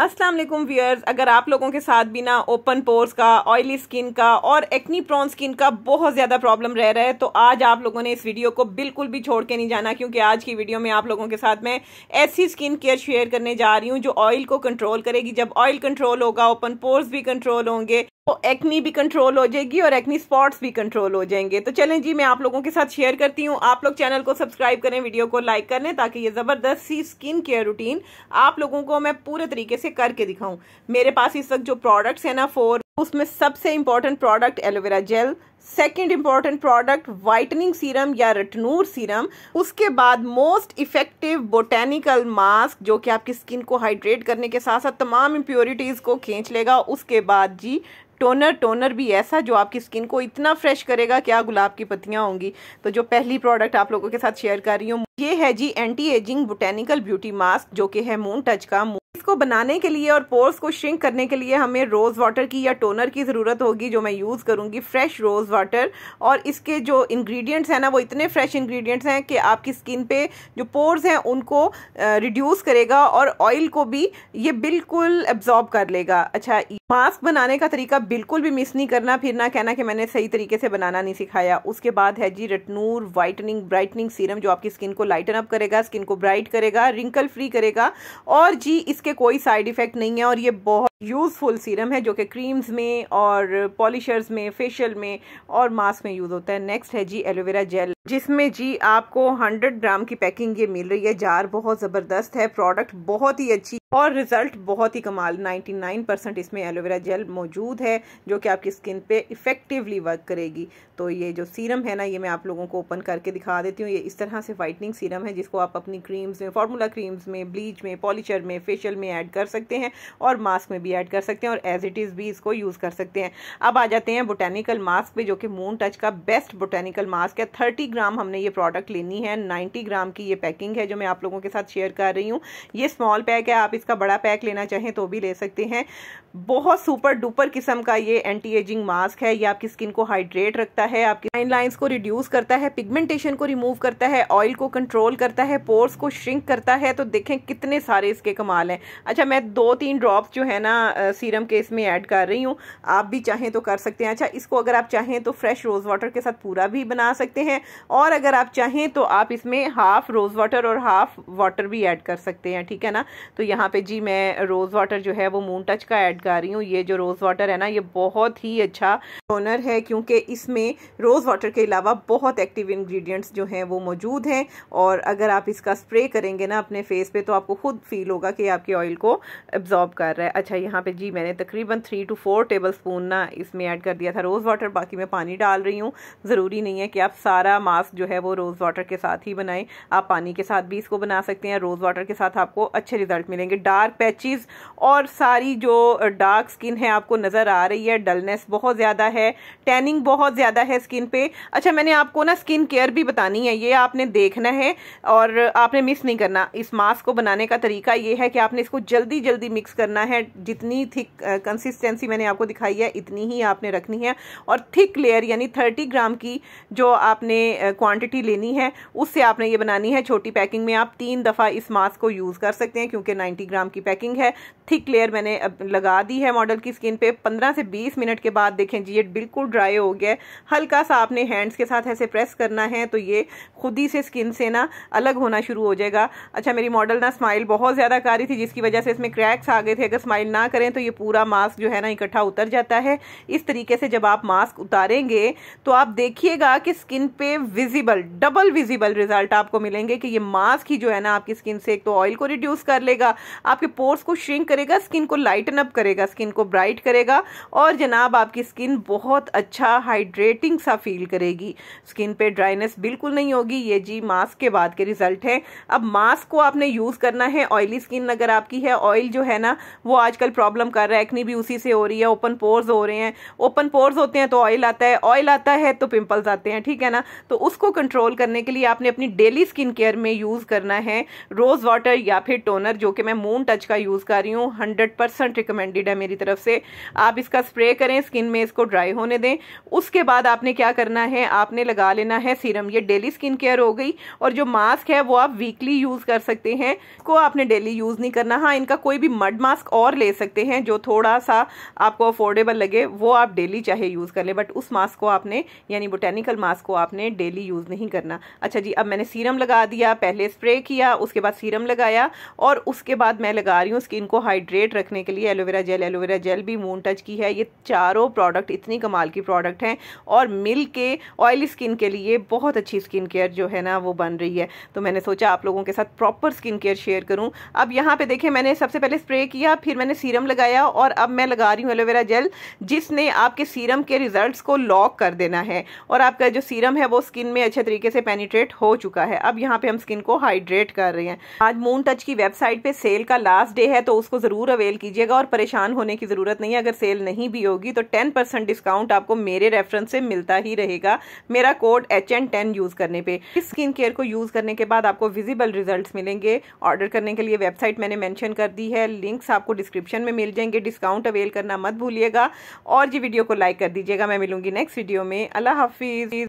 अस्सलाम वालेकुम अगर आप लोगों के साथ भी ना ओपन पोर्स का ऑयली स्किन का और एक्नी प्रॉन स्किन का बहुत ज़्यादा प्रॉब्लम रह रहा है तो आज आप लोगों ने इस वीडियो को बिल्कुल भी छोड़ के नहीं जाना क्योंकि आज की वीडियो में आप लोगों के साथ मैं ऐसी स्किन केयर शेयर करने जा रही हूँ जो ऑयल को कंट्रोल करेगी जब ऑयल कंट्रोल होगा ओपन पोर्स भी कंट्रोल होंगे तो एक्नी भी कंट्रोल हो जाएगी और एक्नी स्पॉट्स भी कंट्रोल हो जाएंगे तो चलें जी मैं आप लोगों के साथ शेयर करती हूँ आप लोग चैनल को सब्सक्राइब करें वीडियो को लाइक करें ताकि ये ज़बरदस्त सी स्किन केयर रूटीन आप लोगों को मैं पूरे तरीके से करके दिखाऊँ मेरे पास इस वक्त जो प्रोडक्ट्स हैं ना फोर उसमें सबसे important product aloe vera gel second important product whitening serum या रटनूर सीरम उसके बाद मोस्ट इफेक्टिव बोटेनिकल मास्क जो कि आपकी स्किन को हाइड्रेट करने के साथ साथ तमाम इम्प्योरिटीज़ को खींच लेगा उसके बाद जी टोनर टोनर भी ऐसा जो आपकी स्किन को इतना फ्रेश करेगा क्या गुलाब की पत्तियाँ होंगी तो जो पहली प्रोडक्ट आप लोगों के साथ शेयर कर रही हूँ ये है जी anti aging botanical beauty mask जो कि है मून टच का को बनाने के लिए और पोर्स को श्रिंक करने के लिए हमें रोज़ वाटर की या टोनर की ज़रूरत होगी जो मैं यूज़ करूंगी फ्रेश रोज़ वाटर और इसके जो इंग्रेडिएंट्स हैं ना वो इतने फ्रेश इंग्रेडिएंट्स हैं कि आपकी स्किन पे जो पोर्स हैं उनको रिड्यूस करेगा और ऑयल को भी ये बिल्कुल एब्जॉर्ब कर लेगा अच्छा मास्क बनाने का तरीका बिल्कुल भी मिस नहीं करना फिर ना कहना कि मैंने सही तरीके से बनाना नहीं सिखाया उसके बाद है जी रटनूर वाइटनिंग ब्राइटनिंग सीरम जो आपकी स्किन को लाइटन अप करेगा स्किन को ब्राइट करेगा रिंकल फ्री करेगा और जी इसके कोई साइड इफ़ेक्ट नहीं है और ये बहुत यूज़फुल सीरम है जो कि क्रीम्स में और पॉलिशर्स में फेशियल में और मास्क में यूज़ होता है नेक्स्ट है जी एलोवेरा जेल जिसमें जी आपको 100 ग्राम की पैकिंग ये मिल रही है जार बहुत ज़बरदस्त है प्रोडक्ट बहुत ही अच्छी और रिज़ल्ट बहुत ही कमाल 99 परसेंट इसमें एलोवेरा जेल मौजूद है जो कि आपकी स्किन पे इफ़ेक्टिवली वर्क करेगी तो ये जो सीरम है ना ये मैं आप लोगों को ओपन करके दिखा देती हूँ ये इस तरह से वाइटनिंग सीरम है जिसको आप अपनी क्रीम्स में फार्मूला क्रीम्स में ब्लीच में पॉलिचर में फेशियल में ऐड कर सकते हैं और मास्क में भी ऐड कर सकते हैं और एज इट इज़ भी इसको यूज़ कर सकते हैं अब आ जाते हैं बोटेनिकल मास्क पर जो कि मून टच का बेस्ट बोटेनिकल मास्क है थर्टी ग्राम हमने ये प्रोडक्ट लेनी है नाइन्टी ग्राम की ये पैकिंग है जो मैं आप लोगों के साथ शेयर कर रही हूँ ये स्मॉल पैक है आप इसका बड़ा पैक लेना चाहें तो भी ले सकते हैं बहुत सुपर डुपर किस्म का ये एंटी एजिंग मास्क है ये आपकी स्किन को हाइड्रेट रखता है आपकी फाइन लाइन्स को रिड्यूस करता है पिगमेंटेशन को रिमूव करता है ऑयल को कंट्रोल करता है पोर्स को श्रिंक करता है तो देखें कितने सारे इसके कमाल हैं अच्छा मैं दो तीन ड्रॉप्स जो है ना सीरम के इसमें ऐड कर रही हूँ आप भी चाहें तो कर सकते हैं अच्छा इसको अगर आप चाहें तो फ्रेश रोज़ वाटर के साथ पूरा भी बना सकते हैं और अगर आप चाहें तो आप इसमें हाफ रोज़ वाटर और हाफ वाटर भी ऐड कर सकते हैं ठीक है ना तो यहाँ यहाँ पे जी मैं रोज़ वाटर जो है वो मून टच का ऐड कर रही हूँ ये जो रोज़ वाटर है ना ये बहुत ही अच्छा टोनर है क्योंकि इसमें रोज़ वाटर के अलावा बहुत एक्टिव इंग्रेडिएंट्स जो हैं वो मौजूद हैं और अगर आप इसका स्प्रे करेंगे ना अपने फेस पे तो आपको खुद फील होगा कि आपके ऑयल को एब्जॉर्ब कर रहा है अच्छा यहाँ पे जी मैंने तकरीबन three two four tablespoon ना इसमें ऐड कर दिया था रोज़ वाटर बाकी मैं पानी डाल रही हूँ ज़रूरी नहीं है कि आप सारा मास्क जो है वो रोज़ वाटर के साथ ही बनाएं आप पानी के साथ भी इसको बना सकते हैं रोज़ वाटर के साथ आपको अच्छे रिजल्ट मिलेंगे डार्क पैचेस और सारी जो डार्क स्किन है आपको नज़र आ रही है डलनेस बहुत ज़्यादा है टैनिंग बहुत ज़्यादा है स्किन पे अच्छा मैंने आपको ना स्किन केयर भी बतानी है ये आपने देखना है और आपने मिस नहीं करना इस मास्क को बनाने का तरीका ये है कि आपने इसको जल्दी जल्दी मिक्स करना है जितनी थिक कंसिस्टेंसी मैंने आपको दिखाई है इतनी ही आपने रखनी है और थिक लेयर यानी थर्टी ग्राम की जो आपने क्वान्टिटी लेनी है उससे आपने ये बनानी है छोटी पैकिंग में आप तीन दफ़ा इस मास्क को यूज़ कर सकते हैं क्योंकि नाइन्टी ग्राम की पैकिंग है थिक लेयर मैंने लगा दी है मॉडल की स्किन पे 15 से 20 मिनट के बाद देखें जी ये बिल्कुल ड्राई हो गया हल्का सा आपने हैंड्स के साथ ऐसे प्रेस करना है तो ये खुद ही से स्किन से ना अलग होना शुरू हो जाएगा अच्छा मेरी मॉडल ना स्माइल बहुत ज़्यादा कर रही थी जिसकी वजह से इसमें क्रैक्स आ गए थे अगर स्माइल ना करें तो ये पूरा मास्क जो है ना इकट्ठा उतर जाता है इस तरीके से जब आप मास्क उतारेंगे तो आप देखिएगा कि स्किन पे विजिबल डबल विजिबल रिजल्ट आपको मिलेंगे कि ये मास्क ही जो है ना आपकी स्किन से एक तो ऑयल को रिड्यूस कर लेगा आपके पोर्स को श्रिंक करेगा स्किन को लाइटन अप करेगा स्किन को ब्राइट करेगा और जनाब आपकी स्किन बहुत अच्छा हाइड्रेटिंग सा फील करेगी स्किन पे ड्राइनेस बिल्कुल नहीं होगी ये जी मास्क के बाद के रिजल्ट हैं अब मास्क को आपने यूज़ करना है ऑयली स्किन अगर आपकी है ऑयल जो है ना वो आजकल प्रॉब्लम कर रहा है एक्नी भी उसी से हो रही है ओपन पोर्स हो रहे हैं ओपन पोर्स होते हैं तो ऑयल आता है ऑयल आता है तो पिंपल्स आते हैं ठीक है ना तो उसको कंट्रोल करने के लिए आपने अपनी डेली स्किन केयर में यूज़ करना है रोज़ वाटर या फिर टोनर जो कि मैं मून टच का यूज़ कर रही हूँ हंड्रेड परसेंट रिकमेंडेड है मेरी तरफ से आप इसका स्प्रे करें स्किन में इसको ड्राई होने दें उसके बाद आपने क्या करना है आपने लगा लेना है सीरम ये डेली स्किन केयर हो गई और जो मास्क है वो आप वीकली यूज़ कर सकते हैं को आपने डेली यूज़ नहीं करना हाँ इनका कोई भी मड मास्क और ले सकते हैं जो थोड़ा सा आपको अफोर्डेबल लगे वो आप डेली चाहे यूज़ कर लें बट उस मास्क को आपने यानी बोटेनिकल मास्क को आपने डेली यूज़ नहीं करना अच्छा जी अब मैंने सीरम लगा दिया पहले स्प्रे किया उसके बाद सीरम लगाया और उसके बाद बाद मैं लगा रही हूँ स्किन को हाइड्रेट रखने के लिए एलोवेरा जेल एलोवेरा जेल भी मून टच की है ये चारों प्रोडक्ट इतनी कमाल की प्रोडक्ट हैं और मिल के ऑयली स्किन के लिए बहुत अच्छी स्किन केयर जो है ना वो बन रही है तो मैंने सोचा आप लोगों के साथ प्रॉपर स्किन केयर शेयर करूँ अब यहाँ पर देखें मैंने सबसे पहले स्प्रे किया फिर मैंने सीरम लगाया और अब मैं लगा रही हूँ एलोवेरा जेल जिसने आपके सीरम के रिजल्ट को लॉक कर देना है और आपका जो सीरम है वो स्किन में अच्छे तरीके से पेनीट्रेट हो चुका है अब यहाँ पर हम स्किन को हाइड्रेट कर रहे हैं आज मून टच की वेबसाइट पर सेल सेल का लास्ट डे है तो उसको ज़रूर अवेल कीजिएगा और परेशान होने की ज़रूरत नहीं है अगर सेल नहीं भी होगी तो टेन परसेंट डिस्काउंट आपको मेरे रेफरेंस से मिलता ही रहेगा मेरा code H N ten use करने पे इस स्किन केयर को यूज़ करने के बाद आपको विजिबल रिजल्ट मिलेंगे ऑर्डर करने के लिए वेबसाइट मैंने मैंशन कर दी है लिंक्स आपको डिस्क्रिप्शन में मिल जाएंगे डिस्काउंट अवेल करना मत भूलिएगा और जी वीडियो को लाइक कर दीजिएगा मैं मिलूंगी नेक्स्ट वीडियो में अल्लाह हाफिज़